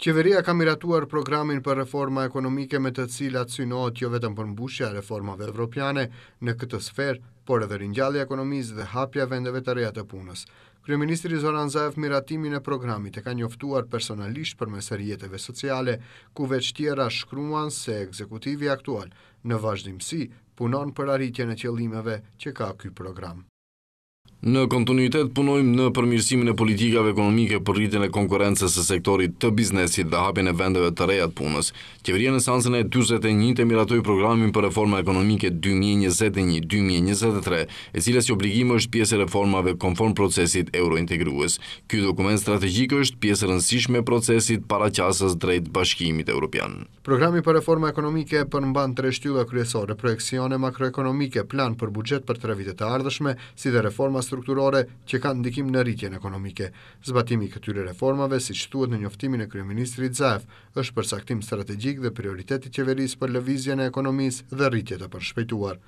Qeveria ka miratuar programin për reforma ekonomike me të cilat synohet jo vetëm për mbushja reformave evropiane në këtë sferë, por edhe rinjalli ekonomisë dhe hapja vendeve të reja të punës. Kryeministri Zoran Zaev miratimin e programit e ka njoftuar personalisht për mes sociale, ku veç tjera shkruan se ekzekutivi aktual në vazhdimësi punon për arritjen e qëllimeve që ka ky program. Në kontinuitet punojmë në përmirësimin e politikave ekonomike për rritjen e konkurences së sektorit të biznesit dhe hapjen e vendeve të reja të punës. Qeveria në seancën e 41-të miratoi programin për reforma ekonomike 2021-2023, e cila është obligim është pjesë e reformave konform procesit eurointegrues. Ky dokument strategjik është pjesë rëndësishme e procesit qasës drejt Bashkimit Europian. Programi për reforma ekonomike përmban tre shtylla kryesore: projekcione makroekonomike, plan për buxhet për tre vite të ardhshme, si dhe reforma strukturore që kanë ndikim në rritjen ekonomike. Zbatimi këtyre reformave, si që në njoftimin e Kryeministrit Zaev, është përsaktim strategjik dhe i qeveris për lëvizjen e ekonomisë dhe rritjet e përshpejtuar.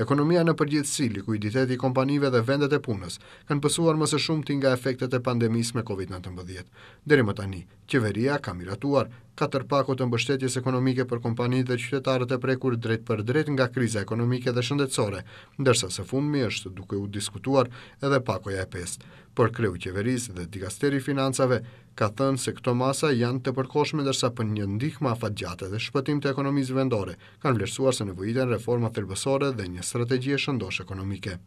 Ekonomia në përgjithësi, likuiditeti kompanive dhe vendet e punës kanë pësuar mëse shumë të nga efektet e pandemis me COVID-19. Deri më tani, qeveria ka miratuar ka tërpako të mbështetjes ekonomike për kompanitë dhe qytetarët e prekur drejt për drejt nga kriza ekonomike dhe shëndetsore, ndërsa se fundmi është duke u diskutuar edhe pakoja e pest. Për kreu qeveris dhe digasteri financave, ka thënë se këto masa janë të përkoshme ndërsa për një ndihma afat dhe shpëtim të ekonomisë vendore, kanë vlerësuar se nevojiten reforma thelbësore dhe një strategje shëndosh ekonomike.